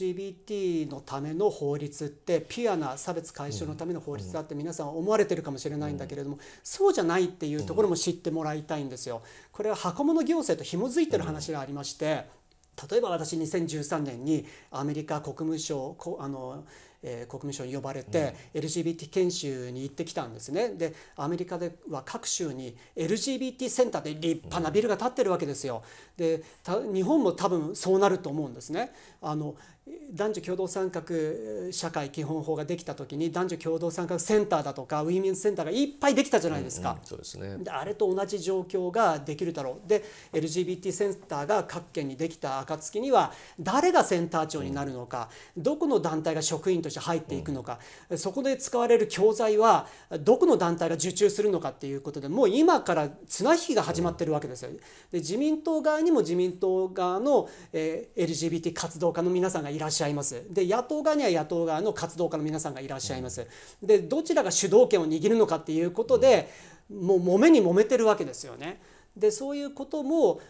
LGBT のための法律ってピュアな差別解消のための法律だって皆さん思われてるかもしれないんだけれども、そうじゃないっていうところも知ってもらいたいんですよ。これは箱物行政と紐づいてる話がありまして、例えば私2013年にアメリカ国務省あのえー、国務省に呼ばれて、LGBT 研修に行ってきたんですねでアメリカでは各州に LGBT センターで立派なビルが建ってるわけですよ。で日本も多分そうなると思うんですね。あの男女共同参画社会基本法ができた時に男女共同参画センターだとかウィメンセンターがいっぱいできたじゃないですか、うんうん、で、ね、あれと同じ状況ができるだろうで LGBT センターが各県にできた暁には誰がセンター長になるのか、うん、どこの団体が職員として入っていくのか、そこで使われる教材はどこの団体が受注するのかっていうことでもう今から綱引きが始まってるわけですよ。で自民党側にも自民党側の、えー、LGBT 活動家の皆さんがいらっしゃいます。で野党側には野党側の活動家の皆さんがいらっしゃいます。でどちらが主導権を握るのかっていうことでもう揉めに揉めてるわけですよね。でそういうことも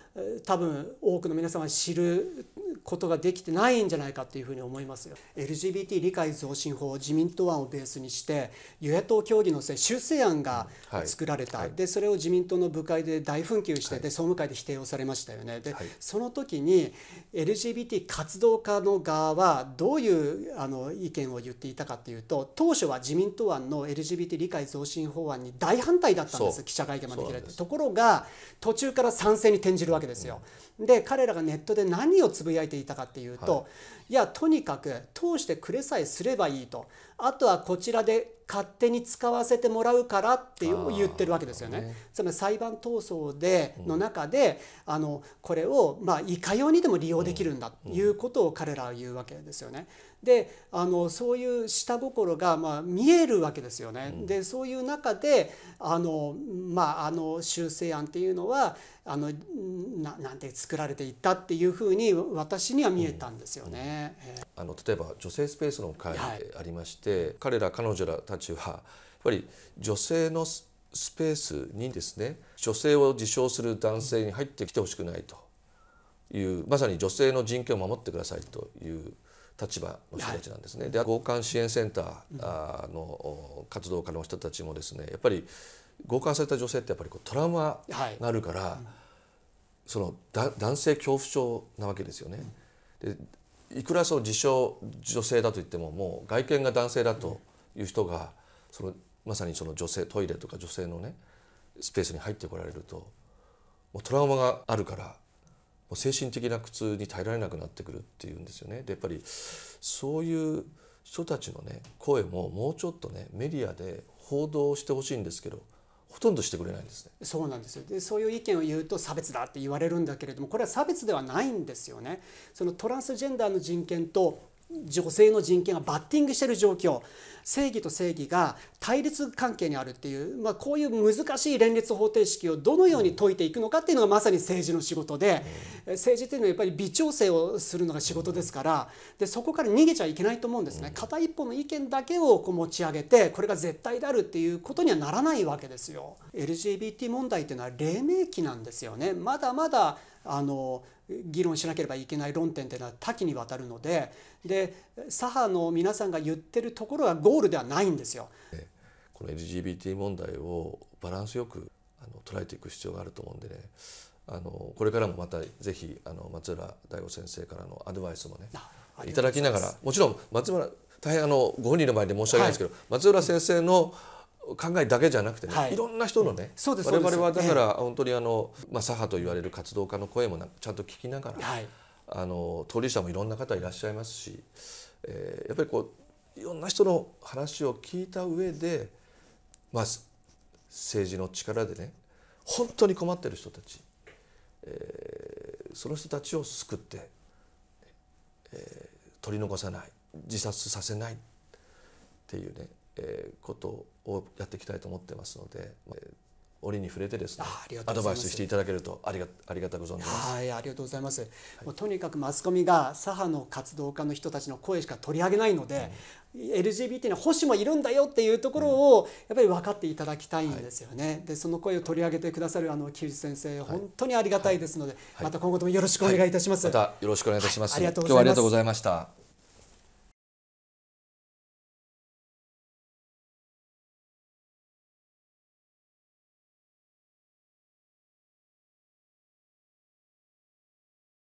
多分多くの皆さんは知ることができてないんじゃないかというふうに思いますよ。LGBT 理解増進法自民党案をベースにして与野党協議の末修正案が作られた、はい、でそれを自民党の部会で大紛糾して、はい、で総務会で否定をされましたよね。で、はい、その時に LGBT 活動家の側はどういうあの意見を言っていたかというと当初は自民党案の LGBT 理解増進法案に大反対だったんです記者会見まで開いてところが途中から賛成に転じるわけですよ。で彼らがネットで何をつぶやいてていたかっていうと、はい、いやとにかく通してくれさえすればいいとあとはこちらで勝手に使わせてもらうからって言ってるわけですよね。ねつまり裁判闘争での中で、うん、あのこれをまあいかようにでも利用できるんだということを彼らは言うわけですよね。であのそういう下心がまあ見えるわけですよね。うん、でそういう中であの、まあ、あの修正案っていうのはあのななんて作られていったっていうふうに私には見えたんですよね。あの例えば女性スペースの会ありまして、はい、彼ら彼女らちはやっぱり女性のスペースにですね女性を自称する男性に入ってきてほしくないというまさに女性の人権を守ってくださいという立場の人たちなんですね。はい、で強姦支援センターの活動家の人たちもですねやっぱり強姦された女性ってやっぱりこうトラウマがあるから、はいうん、その男性恐怖症なわけですよね。でいくらその自称女性だと言ってももう外見が男性だという人がそのまさにその女性トイレとか女性のねスペースに入ってこられるともうトラウマがあるからもう精神的な苦痛に耐えられなくなってくるっていうんですよね。でやっぱりそういう人たちのね声ももうちょっとねメディアで報道してほしいんですけどほとんどしてくれないんですね。そうなんですよ。で、そういう意見を言うと差別だって言われるんだけれども、これは差別ではないんですよね。そのトランスジェンダーの人権と女性の人権がバッティングしている状況正義と正義が対立関係にあるっていう、まあ、こういう難しい連立方程式をどのように解いていくのかっていうのがまさに政治の仕事で、うん、政治っていうのはやっぱり微調整をするのが仕事ですからでそこから逃げちゃいけないと思うんですね片一方の意見だけをこう持ち上げてこれが絶対であるっていうことにはならないわけですよ。LGBT 問題っていうのは黎明期なんですよねまだまだあの議論しなければいけない論点というのは多岐にわたるのでで左派の皆さんが言ってるところはゴールではないんですよ。この LGBT 問題をバランスよくあの捉えていく必要があると思うんでねあのこれからもまたぜひあの松浦大吾先生からのアドバイスもねいただきながらもちろん松村大変あのご本人の前で申し訳ないですけど、はい、松浦先生の、うん考えだけじゃなくてね、はい、いろんな人のね我々はだから本当にあの、まあ、左派と言われる活動家の声もちゃんと聞きながら、はい、あの当事者もいろんな方いらっしゃいますし、えー、やっぱりこういろんな人の話を聞いた上で、まあ、政治の力でね本当に困ってる人たち、えー、その人たちを救って、えー、取り残さない自殺させないっていうねえー、ことをやっていきたいと思ってますので、えー、折に触れてですねアドバイスしていただけるとありがありがたく存じますはいありがとうございます、はい、もうとにかくマスコミが左派の活動家の人たちの声しか取り上げないので、うん、LGBT の保守もいるんだよっていうところをやっぱり分かっていただきたいんですよね、はい、でその声を取り上げてくださるあの木内先生、はい、本当にありがたいですので、また今後ともよろしくお願いいたします、またよろしくお願いいたします、今日はありがとうございました